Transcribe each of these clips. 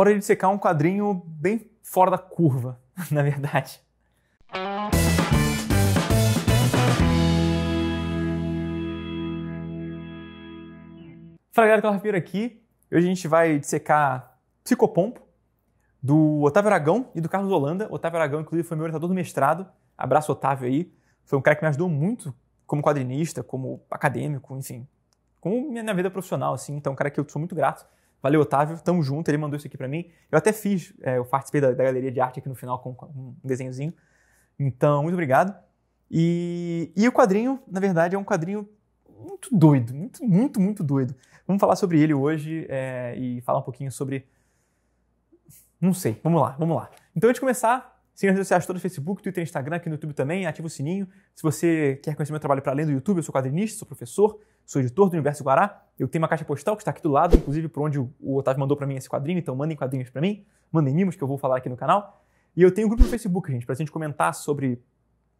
Hora de secar um quadrinho bem fora da curva, na verdade. Fala galera, Carlos é Ribeiro aqui. Hoje a gente vai dissecar Psicopompo, do Otávio Aragão e do Carlos Holanda. Otávio Aragão, inclusive, foi meu orientador do mestrado. Abraço, Otávio, aí. Foi um cara que me ajudou muito como quadrinista, como acadêmico, enfim. Como minha vida profissional, assim. Então, um cara que eu sou muito grato. Valeu, Otávio. Tamo junto. Ele mandou isso aqui para mim. Eu até fiz, é, eu participei da, da, galeria de arte aqui no final com, com um desenhozinho. Então, muito obrigado. E, e o quadrinho, na verdade, é um quadrinho muito doido, muito, muito, muito doido. Vamos falar sobre ele hoje é, e falar um pouquinho sobre. Não sei, vamos lá, vamos lá. Então, antes de começar, Siga as redes sociais todas, Facebook, Twitter, Instagram, aqui no YouTube também. Ativa o sininho. Se você quer conhecer meu trabalho para além do YouTube, eu sou quadrinista, sou professor, sou editor do Universo Guará. Eu tenho uma caixa postal que está aqui do lado, inclusive por onde o Otávio mandou para mim esse quadrinho. Então mandem quadrinhos para mim, mandem mimos que eu vou falar aqui no canal. E eu tenho um grupo no Facebook, gente, para a gente comentar sobre,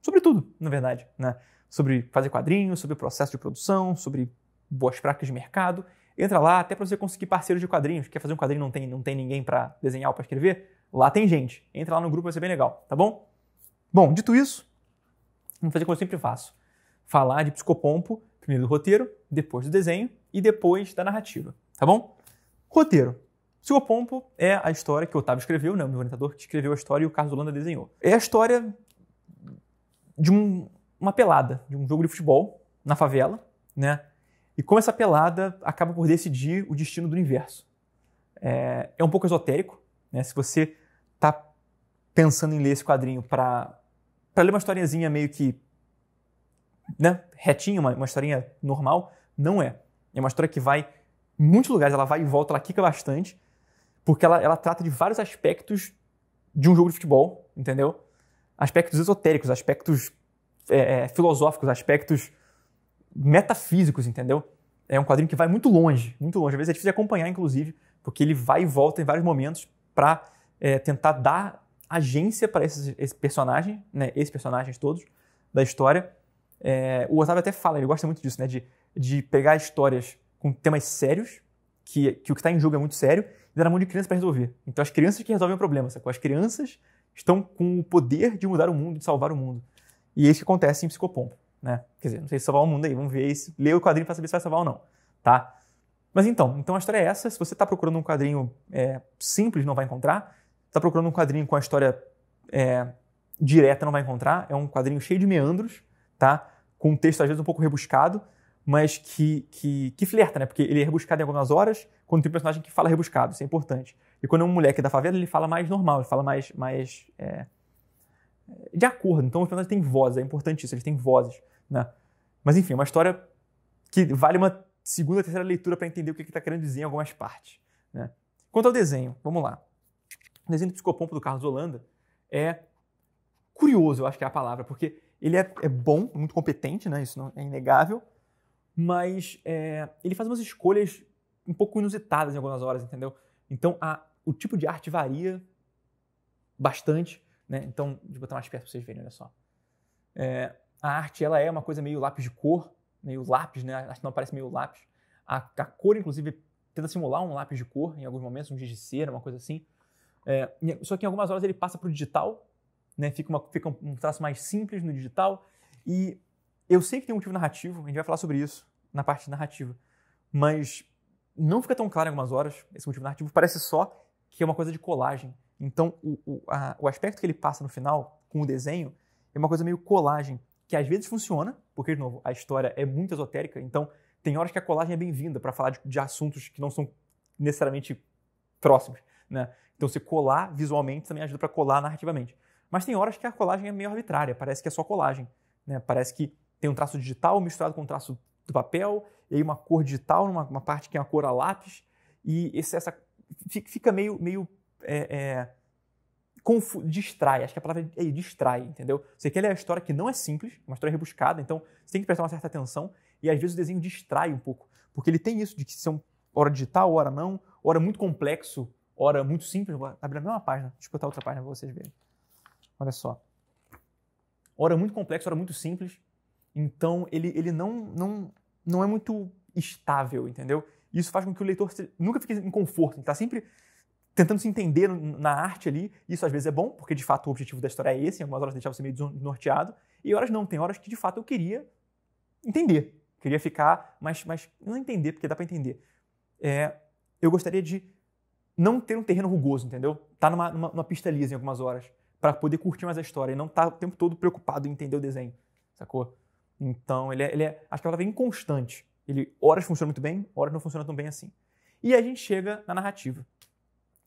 sobre tudo, na verdade, né? Sobre fazer quadrinhos, sobre o processo de produção, sobre boas práticas de mercado. Entra lá, até para você conseguir parceiros de quadrinhos. Quer fazer um quadrinho não tem não tem ninguém para desenhar ou para escrever? Lá tem gente. Entra lá no grupo, vai ser bem legal, tá bom? Bom, dito isso, vamos fazer como eu sempre faço. Falar de psicopompo, primeiro do roteiro, depois do desenho e depois da narrativa, tá bom? Roteiro. Psicopompo é a história que o Otávio escreveu, né, o meu orientador que escreveu a história e o Carlos Holanda desenhou. É a história de um, uma pelada, de um jogo de futebol na favela, né? E como essa pelada acaba por decidir o destino do universo. É, é um pouco esotérico, né? Se você está pensando em ler esse quadrinho para ler uma historinhazinha meio que né, retinha, uma, uma historinha normal, não é. É uma história que vai em muitos lugares, ela vai e volta, ela quica bastante, porque ela, ela trata de vários aspectos de um jogo de futebol, entendeu? Aspectos esotéricos, aspectos é, é, filosóficos, aspectos metafísicos, entendeu? É um quadrinho que vai muito longe, muito longe. Às vezes é difícil de acompanhar, inclusive, porque ele vai e volta em vários momentos para é, eh, tentar dar agência para esses, esse personagem, né, esses personagens todos da história. É, o Otávio até fala, ele gosta muito disso, né, de, de pegar histórias com temas sérios, que, que o que está em jogo é muito sério, e dar a mão de crianças para resolver. Então as crianças que resolvem o problema, sacou? As crianças estão com o poder de mudar o mundo, de salvar o mundo. E é isso que acontece em Psicopompo, né? Quer dizer, não sei se salvar o mundo aí, vamos ver, isso. lê o quadrinho para saber se vai salvar ou não, tá? Mas então, então a história é essa. Se você está procurando um quadrinho é, simples, não vai encontrar. Está procurando um quadrinho com a história é, direta, não vai encontrar. É um quadrinho cheio de meandros, tá? Com um texto às vezes um pouco rebuscado, mas que, que, que flerta, né? Porque ele é rebuscado em algumas horas, quando tem um personagem que fala rebuscado, isso é importante. E quando é um moleque da favela, ele fala mais normal, ele fala mais. mais é, de acordo. Então os personagens têm voz, é importante isso, eles têm vozes, né? Mas enfim, é uma história que vale uma segunda, terceira leitura para entender o que ele está querendo dizer em algumas partes. Né? Quanto ao desenho, vamos lá. O desenho do psicopompo do Carlos Holanda é curioso, eu acho que é a palavra, porque ele é, é bom, é muito competente, né? isso não, é inegável, mas é, ele faz umas escolhas um pouco inusitadas em algumas horas, entendeu? Então a, o tipo de arte varia bastante, né? Então, deixa eu botar mais perto para vocês verem, olha só. É, a arte ela é uma coisa meio lápis de cor, meio lápis, né? Acho que não parece meio lápis. A, a, cor, inclusive, tenta simular um lápis de cor em alguns momentos, um giz de cera, uma coisa assim. É, só que em algumas horas ele passa para o digital, né? Fica, uma, fica um traço mais simples no digital. E eu sei que tem um motivo narrativo, a gente vai falar sobre isso na parte narrativa. Mas não fica tão claro em algumas horas esse motivo narrativo, parece só que é uma coisa de colagem. Então, o, o, a, o aspecto que ele passa no final, com o desenho, é uma coisa meio colagem que às vezes funciona, porque, de novo, a história é muito esotérica, então tem horas que a colagem é bem-vinda para falar de, de, assuntos que não são necessariamente próximos. Né? Então, se colar visualmente também ajuda para colar narrativamente. Mas tem horas que a colagem é meio arbitrária, parece que é só colagem. Né? Parece que tem um traço digital misturado com um traço do papel, e aí uma cor digital numa uma parte que é uma cor a lápis, e esse, essa fica meio, meio é, é, confu- distrai. Acho que a palavra é distrai, entendeu? Você quer ler é a história que não é simples, é uma história rebuscada, então você tem que prestar uma certa atenção. E às vezes o desenho distrai um pouco, porque ele tem isso de que são é hora digital, hora não, hora muito complexo, hora muito simples. Vou abrir a mesma página, deixa eu botar outra página para vocês verem. Olha só. Hora muito complexo, hora muito simples. Então ele, ele não, não, não é muito estável, entendeu? Isso faz com que o leitor nunca fique em conforto, ele está sempre tentando se entender na arte ali. Isso às vezes é bom, porque de fato o objetivo da história é esse, em algumas horas deixava você meio desnorteado, e horas não, tem horas que de fato eu queria entender, queria ficar, mas, mas não entender, porque dá para entender. É, eu gostaria de não ter um terreno rugoso, entendeu? Tá numa, numa, numa pista lisa em algumas horas, para poder curtir mais a história e não estar tá o tempo todo preocupado em entender o desenho, sacou? Então, ele é, ele é acho que ela vem é inconstante. Ele, horas funciona muito bem, horas não funciona tão bem assim. E a gente chega na narrativa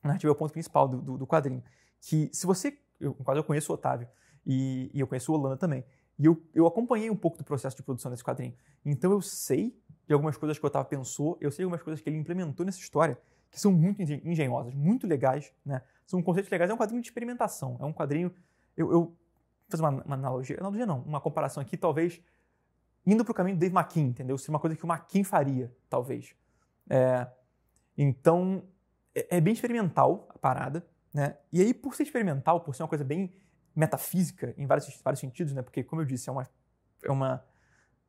narrativa né, é o ponto principal do, do, do quadrinho. Que se você. Eu, quase eu conheço o Otávio e, e eu conheço o Holanda também. E eu, eu acompanhei um pouco do processo de produção desse quadrinho. Então eu sei de algumas coisas que o Otávio pensou, eu sei algumas coisas que ele implementou nessa história que são muito engenhosas, muito legais, né? São conceitos legais. É um quadrinho de experimentação. É um quadrinho. Eu, eu fazer uma, uma analogia, analogia não, uma comparação aqui, talvez indo para o caminho do Dave McKean, entendeu? Seria uma coisa que o McKean faria, talvez. É, então, é, é, bem experimental a parada, né? E aí, por ser experimental, por ser uma coisa bem metafísica em vários, vários sentidos, né? Porque, como eu disse, é uma, é uma,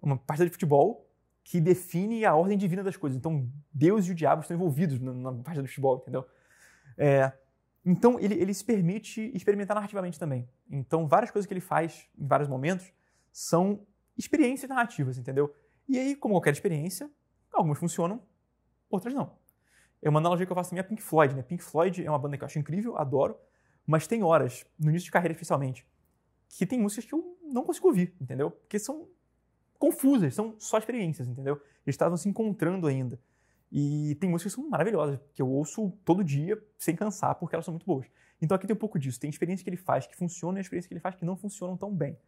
uma partida de futebol que define a ordem divina das coisas. Então, Deus e o diabo estão envolvidos na, na partida de futebol, entendeu? É, então, ele, ele se permite experimentar narrativamente também. Então, várias coisas que ele faz em vários momentos são experiências narrativas, entendeu? E aí, como qualquer experiência, algumas funcionam, outras não. É uma analogia que eu faço também assim, a é Pink Floyd, né? Pink Floyd é uma banda que eu acho incrível, adoro, mas tem horas, no início de carreira especialmente, que tem músicas que eu não consigo ouvir, entendeu? Porque são confusas, são só experiências, entendeu? Eles estavam se encontrando ainda. E tem músicas que são maravilhosas, que eu ouço todo dia sem cansar, porque elas são muito boas. Então aqui tem um pouco disso. Tem experiência que ele faz que funciona e experiência que ele faz que não funcionam tão bem,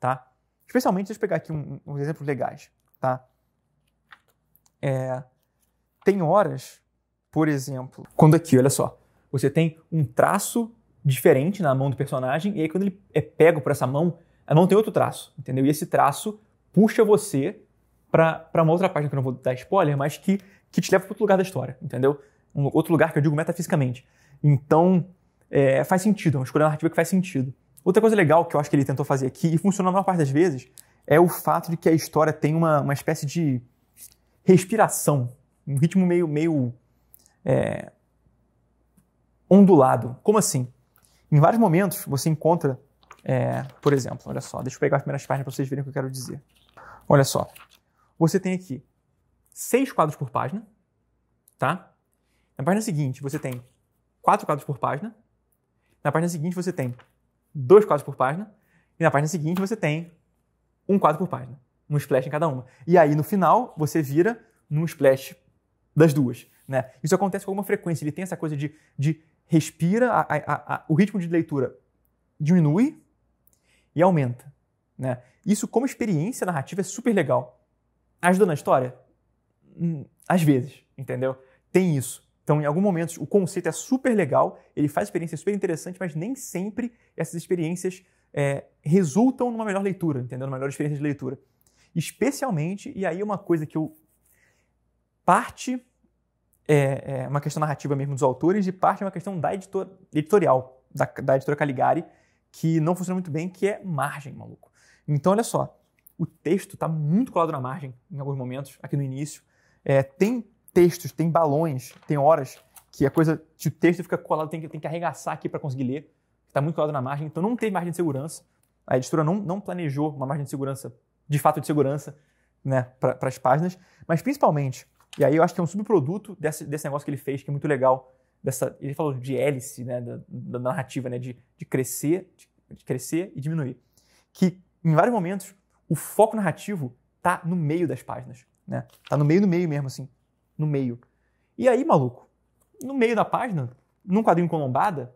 tá? Especialmente, deixa eu pegar aqui um, uns exemplos legais, tá? É, tem horas por exemplo. Quando aqui, olha só, você tem um traço diferente na mão do personagem, e aí quando ele é pego por essa mão, a mão tem outro traço, entendeu? E esse traço puxa você para uma outra página que eu não vou dar spoiler, mas que, que te leva para outro lugar da história, entendeu? Um outro lugar que eu digo metafisicamente. Então, é, faz sentido, é uma escolha narrativa que faz sentido. Outra coisa legal que eu acho que ele tentou fazer aqui, e funciona a maior parte das vezes, é o fato de que a história tem uma, uma espécie de respiração, um ritmo meio, meio é, ondulado. Como assim? Em vários momentos você encontra, é, por exemplo, olha só, deixa eu pegar as primeiras páginas para vocês verem o que eu quero dizer. Olha só, você tem aqui seis quadros por página, tá? Na página seguinte você tem quatro quadros por página, na página seguinte você tem dois quadros por página, e na página seguinte você tem um quadro por página, um splash em cada uma. E aí no final você vira num splash das duas. Né? Isso acontece com alguma frequência. Ele tem essa coisa de, de respira, a, a, a, o ritmo de leitura diminui e aumenta. Né? Isso, como experiência narrativa, é super legal. Ajuda na história? Hum, às vezes, entendeu? Tem isso. Então, em alguns momentos, o conceito é super legal, ele faz experiência super interessante, mas nem sempre essas experiências é, resultam numa melhor leitura, entendeu? Numa melhor experiência de leitura. Especialmente, e aí é uma coisa que eu parte é, é, uma questão narrativa mesmo dos autores e parte é uma questão da editor, editorial, da, da editora Caligari, que não funciona muito bem, que é margem, maluco. Então, olha só, o texto está muito colado na margem em alguns momentos, aqui no início. É, tem textos, tem balões, tem horas que a coisa, que o texto fica colado, tem que, tem que arregaçar aqui para conseguir ler. Está muito colado na margem, então não tem margem de segurança. A editora não, não planejou uma margem de segurança, de fato de segurança, né, para as páginas. Mas principalmente, e aí eu acho que é um subproduto desse, desse negócio que ele fez, que é muito legal. Dessa, ele falou de hélice, né, da, da narrativa, né, de, de crescer, de, de crescer e diminuir. Que em vários momentos o foco narrativo tá no meio das páginas, né? Tá no meio, no meio mesmo, assim, no meio. E aí, maluco, no meio da página, num quadrinho com lombada,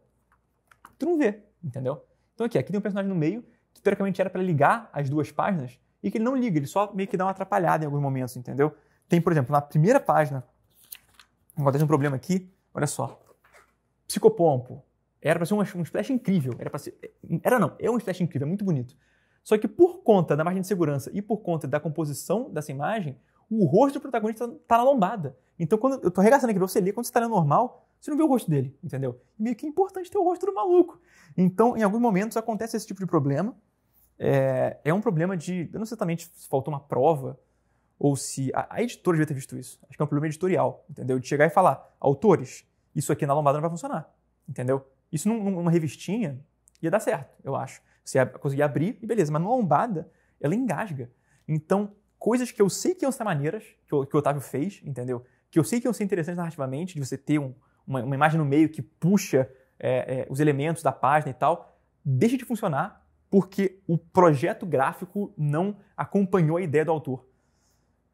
tu não vê, entendeu? Então aqui, aqui tem um personagem no meio que teoricamente era para ligar as duas páginas e que ele não liga, ele só meio que dá uma atrapalhada em alguns momentos, entendeu? Tem, por exemplo, na primeira página, acontece um problema aqui, olha só. Psicopompo. Era para ser um, um splash incrível. Era ser. Era não, é um splash incrível, é muito bonito. Só que por conta da margem de segurança e por conta da composição dessa imagem, o rosto do protagonista está na lombada. Então, quando eu estou arregaçando aqui para você ler, quando você está lendo normal, você não vê o rosto dele, entendeu? Meio que é importante ter o rosto do maluco. Então, em alguns momentos acontece esse tipo de problema. É, é um problema de. Eu não sei exatamente se faltou uma prova ou se a, a editora devia ter visto isso. Acho que é um problema editorial, entendeu? De chegar e falar, autores, isso aqui na lombada não vai funcionar, entendeu? Isso num, numa revistinha ia dar certo, eu acho. Você conseguir abrir e beleza, mas numa lombada ela engasga. Então, coisas que eu sei que iam ser maneiras, que o, que o Otávio fez, entendeu? Que eu sei que iam ser interessantes narrativamente, de você ter um, uma, uma, imagem no meio que puxa é, é, os elementos da página e tal, deixa de funcionar porque o projeto gráfico não acompanhou a ideia do autor.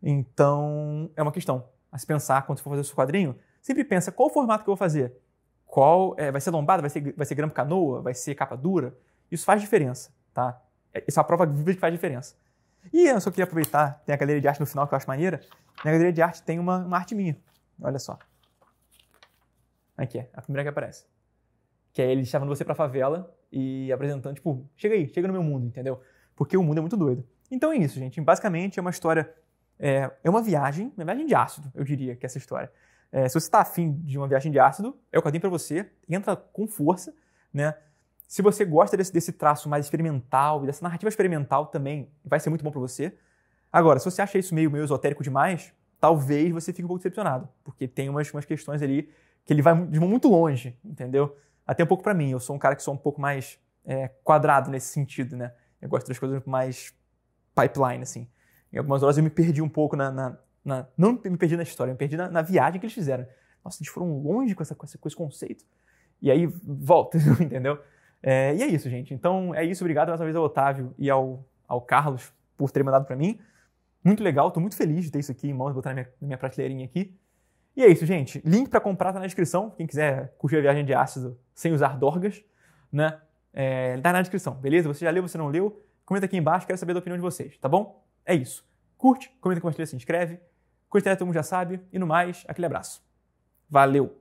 Então, é uma questão a se pensar quando você for fazer o seu quadrinho. Sempre pensa qual o formato que eu vou fazer. Qual é, vai ser lombada, vai ser vai ser grampo canoa, vai ser capa dura. Isso faz diferença, tá? É, isso é uma prova viva que faz diferença. E eu só queria aproveitar, tem a galeria de arte no final que eu acho maneira. Na galeria de arte tem uma, uma arte minha. Olha só. Aqui é, a primeira que aparece. Que é ele chamando você pra favela e apresentando, tipo, chega aí, chega no meu mundo, entendeu? Porque o mundo é muito doido. Então é isso, gente. Basicamente é uma história é, é uma viagem, uma viagem de ácido, eu diria, que é essa história. É, se você está afim de uma viagem de ácido, é o que eu tenho para você. Entra com força, né? Se você gosta desse, desse traço mais experimental, e dessa narrativa experimental também, vai ser muito bom para você. Agora, se você acha isso meio, meio esotérico demais, talvez você fique um pouco decepcionado, porque tem umas, umas questões ali que ele vai de muito longe, entendeu? Até um pouco para mim, eu sou um cara que sou um pouco mais é, quadrado nesse sentido, né? Eu gosto das coisas mais pipeline, assim em algumas horas eu me perdi um pouco na. na, na não me perdi na história, eu me perdi na, na, viagem que eles fizeram. Nossa, eles foram longe com, essa, com, esse, com esse conceito. E aí volta, entendeu? É, e é isso, gente. Então é isso. Obrigado mais uma vez ao Otávio e ao, ao Carlos por terem mandado para mim. Muito legal, estou muito feliz de ter isso aqui em mãos, botar na minha, na minha prateleirinha aqui. E é isso, gente. Link para comprar tá na descrição. Quem quiser curtir a viagem de ácido sem usar dorgas, né? É, tá na descrição, beleza? Você já leu, você não leu? Comenta aqui embaixo, quero saber da opinião de vocês, tá bom? é isso. Curte, comenta, compartilha, se inscreve. Coisa todo mundo já sabe. E no mais, aquele abraço. Valeu!